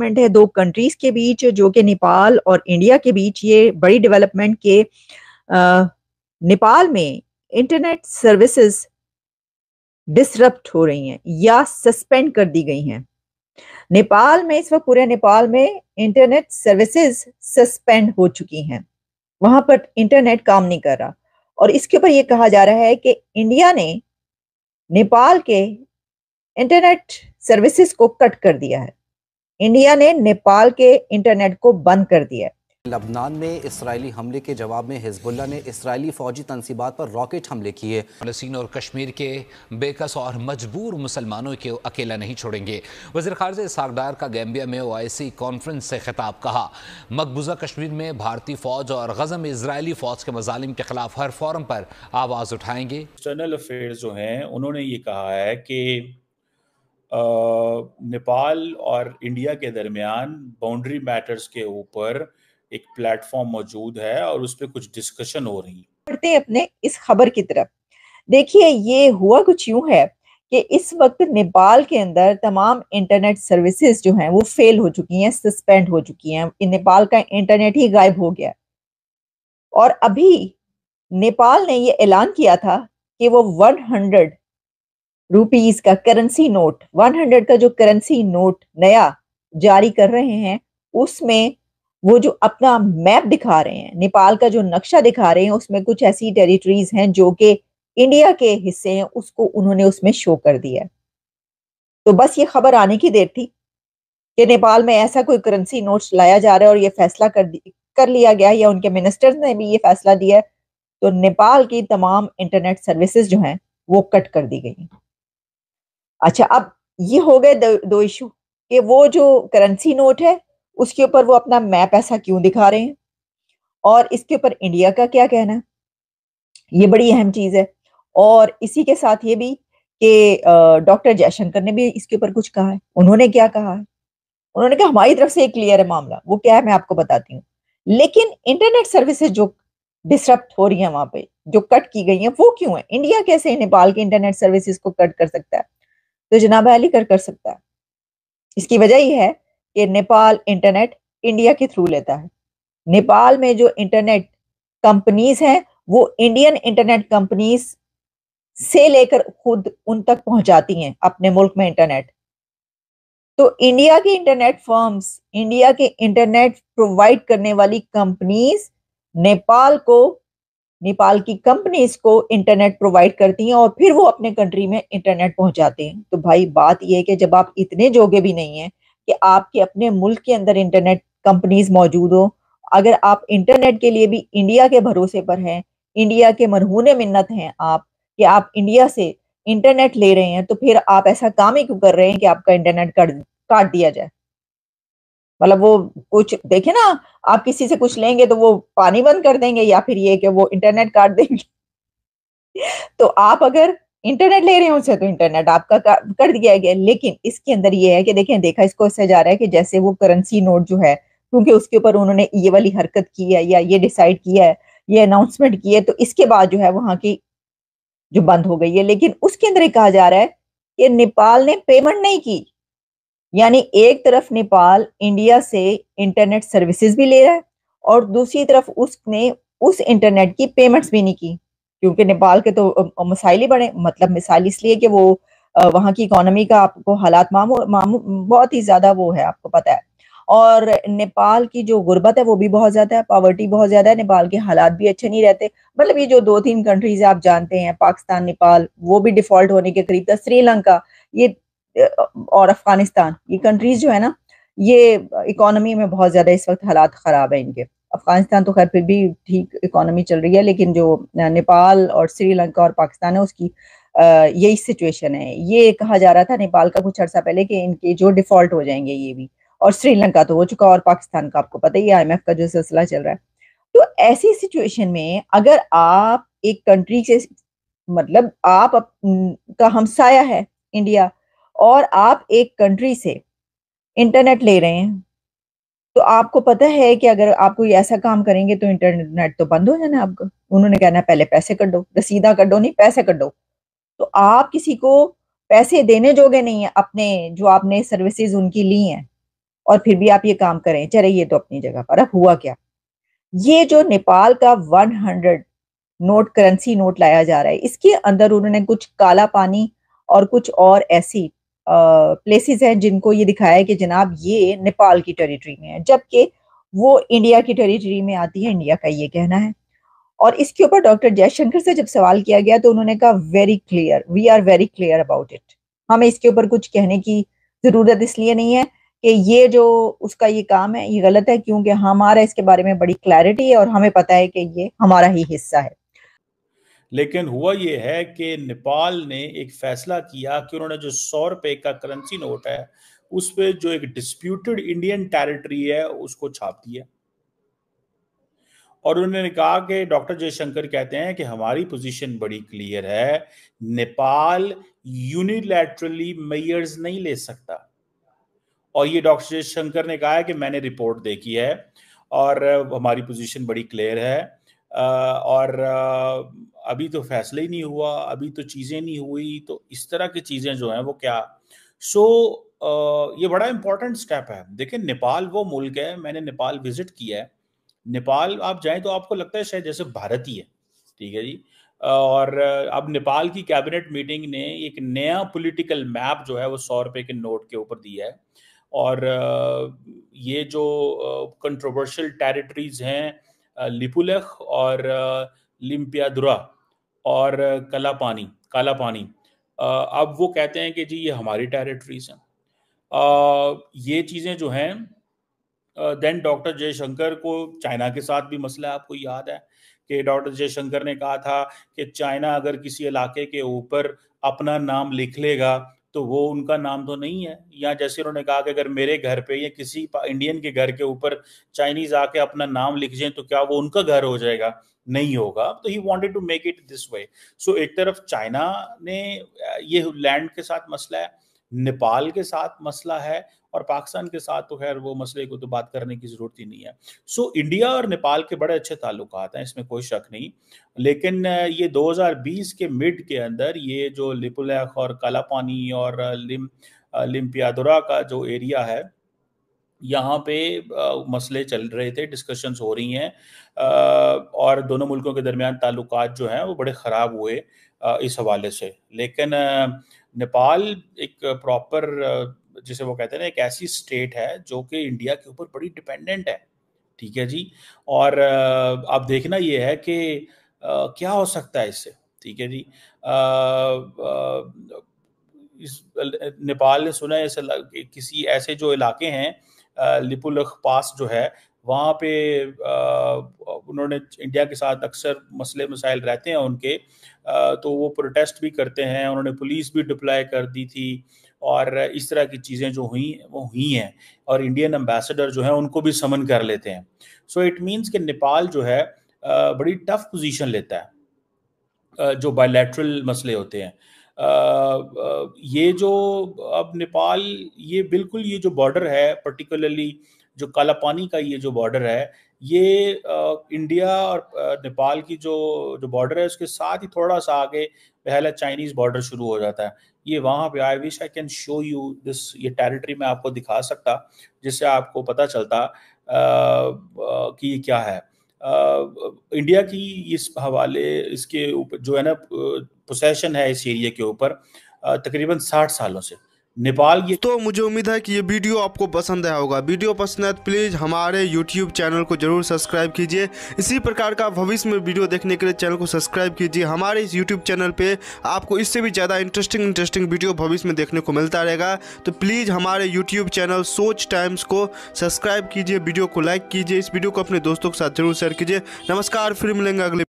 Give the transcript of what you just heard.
development है दो countries के बीच जो कि नेपाल और इंडिया के बीच ये बड़ी डेवलपमेंट के आ, नेपाल में इंटरनेट सर्विसेज डिसरप्ट हो रही हैं या सस्पेंड कर दी गई हैं नेपाल में इस वक्त पूरे नेपाल में इंटरनेट सर्विसेज सस्पेंड हो चुकी हैं वहां पर इंटरनेट काम नहीं कर रहा और इसके ऊपर ये कहा जा रहा है कि इंडिया ने नेपाल के इंटरनेट सर्विसेज को कट कर दिया है इंडिया ने नेपाल के इंटरनेट को बंद कर दिया लबनान में इसराइली हमले के जवाब में हिजबुल्ला ने इसराइली फौजी तनसीबात पर रॉकेट हमले किए फलस्तीन और कश्मीर के बेकस और मजबूर मुसलमानों के अकेला नहीं छोड़ेंगे वजी खारजा सागडार का गैम्बिया में ओ आई सी कॉन्फ्रेंस से खिताब कहा मकबूजा कश्मीर में भारतीय फौज और गजम इसराइली फौज के मजालिम के खिलाफ हर फॉरम पर आवाज़ उठाएंगे जो हैं उन्होंने ये कहा है कि नेपाल और इंडिया के दरमियान बाउंड्री मैटर्स के ऊपर एक प्लेटफॉर्म मौजूद है और उस पर कुछ डिस्कशन हो रही बढ़ते अपने इस खबर की तरफ देखिए ये हुआ कुछ यूं है कि इस वक्त नेपाल के अंदर तमाम इंटरनेट सर्विसेज जो हैं वो फेल हो चुकी हैं सस्पेंड हो चुकी हैं नेपाल का इंटरनेट ही गायब हो गया और अभी नेपाल ने ये ऐलान किया था कि वो 100 रुपीस का करेंसी नोट 100 का जो करेंसी नोट नया जारी कर रहे हैं उसमें वो जो अपना मैप दिखा रहे हैं नेपाल का जो नक्शा दिखा रहे हैं उसमें कुछ ऐसी टेरिटरीज हैं जो कि इंडिया के हिस्से हैं उसको उन्होंने उसमें शो कर दिया तो बस ये खबर आने की देर थी कि नेपाल में ऐसा कोई करेंसी नोट लाया जा रहा है और ये फैसला कर कर लिया गया या उनके मिनिस्टर्स ने भी ये फैसला दिया तो नेपाल की तमाम इंटरनेट सर्विसेज जो हैं वो कट कर दी गई अच्छा अब ये हो गए दो, दो इशू कि वो जो करेंसी नोट है उसके ऊपर वो अपना मैप ऐसा क्यों दिखा रहे हैं और इसके ऊपर इंडिया का क्या कहना है ये बड़ी अहम चीज है और इसी के साथ ये भी कि डॉक्टर जयशंकर ने भी इसके ऊपर कुछ कहा है उन्होंने क्या कहा है उन्होंने कहा हमारी तरफ से एक क्लियर है मामला वो क्या है मैं आपको बताती हूँ लेकिन इंटरनेट सर्विसेज जो डिसरप्ट हो रही है वहां पे जो कट की गई है वो क्यों है इंडिया कैसे नेपाल के इंटरनेट सर्विसेज को कट कर सकता है तो जनाब अली कर कर सकता है इसकी वजह यह है कि नेपाल इंटरनेट इंडिया के थ्रू लेता है नेपाल में जो इंटरनेट कंपनीज हैं वो इंडियन इंटरनेट कंपनीज से लेकर खुद उन तक पहुंचाती हैं अपने मुल्क में इंटरनेट तो इंडिया की इंटरनेट फर्म्स इंडिया के इंटरनेट प्रोवाइड करने वाली कंपनीज नेपाल को नेपाल की कंपनीज को इंटरनेट प्रोवाइड करती हैं और फिर वो अपने कंट्री में इंटरनेट पहुंचाते हैं तो भाई बात यह है कि जब आप इतने जोगे भी नहीं है कि आपके अपने मुल्क के अंदर इंटरनेट कंपनीज मौजूद हो अगर आप इंटरनेट के लिए भी इंडिया के भरोसे पर हैं इंडिया के मरहून मिन्नत हैं आप कि आप इंडिया से इंटरनेट ले रहे हैं तो फिर आप ऐसा काम ही क्यों कर रहे हैं कि आपका इंटरनेट काट दिया जाए मतलब वो कुछ देखे ना आप किसी से कुछ लेंगे तो वो पानी बंद कर देंगे या फिर ये कि वो इंटरनेट काट देंगे तो आप अगर इंटरनेट ले रहे हो उसे तो इंटरनेट आपका कर दिया गया लेकिन इसके अंदर ये है कि देखें देखा इसको ऐसा जा रहा है कि जैसे वो करेंसी नोट जो है क्योंकि उसके ऊपर उन्होंने ये वाली हरकत की है या ये डिसाइड किया है ये अनाउंसमेंट की है तो इसके बाद जो है वहाँ की जो बंद हो गई है लेकिन उसके अंदर कहा जा रहा है कि नेपाल ने पेमेंट नहीं की यानी एक तरफ नेपाल इंडिया से इंटरनेट सर्विसेज भी ले रहा है और दूसरी तरफ उसने उस इंटरनेट की पेमेंट्स भी नहीं की क्योंकि नेपाल के तो मिसाइल ही बड़े मतलब मिसाइल इसलिए कि वो वहाँ की इकोनॉमी का आपको हालात मामू मामू बहुत ही ज़्यादा वो है आपको पता है और नेपाल की जो गुर्बत है वो भी बहुत ज़्यादा है पावर्टी बहुत ज़्यादा है नेपाल के हालात भी अच्छे नहीं रहते मतलब ये जो दो तीन कंट्रीज आप जानते हैं पाकिस्तान नेपाल वो भी डिफॉल्ट होने के करीब था श्रीलंका ये और अफगानिस्तान ये कंट्रीज जो है ना ये इकोनॉमी में बहुत ज़्यादा इस वक्त हालात ख़राब है इनके अफगानिस्तान तो खैर फिर भी ठीक इकोनॉमी चल रही है लेकिन जो नेपाल और श्रीलंका और पाकिस्तान है उसकी यही सिचुएशन है ये कहा जा रहा था नेपाल का कुछ अर्सा पहले कि इनके जो डिफॉल्ट हो जाएंगे ये भी और श्रीलंका तो हो चुका और पाकिस्तान का आपको पता ही आई का जो सिलसिला चल रहा है तो ऐसी सिचुएशन में अगर आप एक कंट्री से मतलब आप का हमसाया है इंडिया और आप एक कंट्री से इंटरनेट ले रहे हैं तो आपको पता है कि अगर आप कोई ऐसा काम करेंगे तो इंटरनेट तो बंद हो जाना आपको उन्होंने कहना पहले पैसे कटो रसीदा कटो नहीं पैसे कटो तो आप किसी को पैसे देने जोगे नहीं है अपने जो आपने सर्विसेज उनकी ली हैं और फिर भी आप ये काम करें चले ये तो अपनी जगह पर अब हुआ क्या ये जो नेपाल का one hundred note currency note लाया जा रहा है इसके अंदर उन्होंने कुछ काला पानी और कुछ और ऐसी प्लेसेस हैं जिनको ये दिखाया है कि जनाब ये नेपाल की टेरिटरी में है जबकि वो इंडिया की टेरिटरी में आती है इंडिया का ये कहना है और इसके ऊपर डॉक्टर जयशंकर से जब सवाल किया गया तो उन्होंने कहा very clear we are very clear about it हमें इसके ऊपर कुछ कहने की ज़रूरत इसलिए नहीं है कि ये जो उसका ये काम है ये गलत है क्योंकि हमारा इसके बारे में बड़ी क्लैरिटी है और हमें पता है कि ये हमारा ही हिस्सा है लेकिन हुआ यह है कि नेपाल ने एक फैसला किया कि उन्होंने जो सौ रुपए का करेंसी नोट है उस पर जो एक डिस्प्यूटेड इंडियन टेरिटरी है उसको छाप दिया और उन्होंने कहा कि डॉक्टर जयशंकर कहते हैं कि हमारी पोजीशन बड़ी क्लियर है नेपाल यूनिलैटरली मेयर्स नहीं ले सकता और ये डॉक्टर जयशंकर ने कहा है कि मैंने रिपोर्ट देखी है और हमारी पोजीशन बड़ी क्लियर है और अभी तो फैसला ही नहीं हुआ अभी तो चीज़ें नहीं हुई तो इस तरह की चीज़ें जो हैं वो क्या सो so, ये बड़ा इंपॉर्टेंट स्टेप है देखिए नेपाल वो मुल्क है मैंने नेपाल विजिट किया है नेपाल आप जाएं तो आपको लगता है शायद जैसे भारत ही है ठीक है जी और अब नेपाल की कैबिनेट मीटिंग ने एक नया पॉलिटिकल मैप जो है वो सौ रुपये के नोट के ऊपर दिया है और ये जो कंट्रोवर्शियल टेरिटरीज हैं लिपुलख और लिम्पियादुरा और कला पानी काला पानी अब वो कहते हैं कि जी ये हमारी टेरिटरीज हैं ये चीज़ें जो हैं देन डॉक्टर जयशंकर को चाइना के साथ भी मसला आपको याद है कि डॉक्टर जयशंकर ने कहा था कि चाइना अगर किसी इलाके के ऊपर अपना नाम लिख लेगा तो वो उनका नाम तो नहीं है या जैसे उन्होंने कहा कि अगर मेरे घर पे या किसी इंडियन के घर के ऊपर चाइनीज आके अपना नाम लिख जाए तो क्या वो उनका घर हो जाएगा नहीं होगा तो ही wanted to make it this way so एक तरफ चाइना ने ये लैंड के साथ मसला है नेपाल के साथ मसला है और पाकिस्तान के साथ तो खैर वो मसले को तो बात करने की ज़रूरत ही नहीं है सो so, इंडिया और नेपाल के बड़े अच्छे ताल्लुक हैं इसमें कोई शक नहीं लेकिन ये 2020 के मिड के अंदर ये जो लिपुलैख और कालापानी और लिम लिम्पियादुरा का जो एरिया है यहाँ पे मसले चल रहे थे डिस्कशंस हो रही हैं और दोनों मुल्कों के दरमियान ताल्लुक जो हैं वो बड़े ख़राब हुए इस हवाले से लेकिन नेपाल एक प्रॉपर जिसे वो कहते हैं ना एक ऐसी स्टेट है जो कि इंडिया के ऊपर बड़ी डिपेंडेंट है ठीक है जी और अब देखना ये है कि क्या हो सकता है इससे ठीक है जी इस नेपाल ने सुना है किसी ऐसे जो इलाके हैं लिपुलख पास जो है वहाँ पे उन्होंने इंडिया के साथ अक्सर मसले मसाइल रहते हैं उनके तो वो प्रोटेस्ट भी करते हैं उन्होंने पुलिस भी डिप्लाई कर दी थी और इस तरह की चीज़ें जो हुई वो हुई हैं और इंडियन एम्बेसडर जो हैं उनको भी समन कर लेते हैं सो इट मीन्स कि नेपाल जो है बड़ी टफ पोजीशन लेता है जो बायलैटरल मसले होते हैं ये जो अब नेपाल ये बिल्कुल ये जो बॉर्डर है पर्टिकुलरली जो कालापानी का ये जो बॉर्डर है ये इंडिया और नेपाल की जो जो बॉर्डर है उसके साथ ही थोड़ा सा आगे पहला चाइनीज बॉर्डर शुरू हो जाता है ये वहाँ पे I wish I can show you this ये टेरिटरी मैं आपको दिखा सकता जिससे आपको पता चलता कि ये क्या है आ, इंडिया की इस हवाले इसके ऊपर जो है ना पोसेशन है इस एरिया के ऊपर तकरीबन साठ सालों से नेपाल की तो मुझे उम्मीद है कि ये वीडियो आपको पसंद आया होगा वीडियो पसंद आए तो प्लीज़ हमारे यूट्यूब चैनल को जरूर सब्सक्राइब कीजिए इसी प्रकार का भविष्य में वीडियो देखने के लिए चैनल को सब्सक्राइब कीजिए हमारे इस यूट्यूब चैनल पे आपको इससे भी ज़्यादा इंटरेस्टिंग इंटरेस्टिंग वीडियो भविष्य में देखने को मिलता रहेगा तो प्लीज़ हमारे यूट्यूब चैनल सोच टाइम्स को सब्सक्राइब कीजिए वीडियो को लाइक कीजिए इस वीडियो को अपने दोस्तों के साथ जरूर शेयर कीजिए नमस्कार फिर मिलेंगे अगले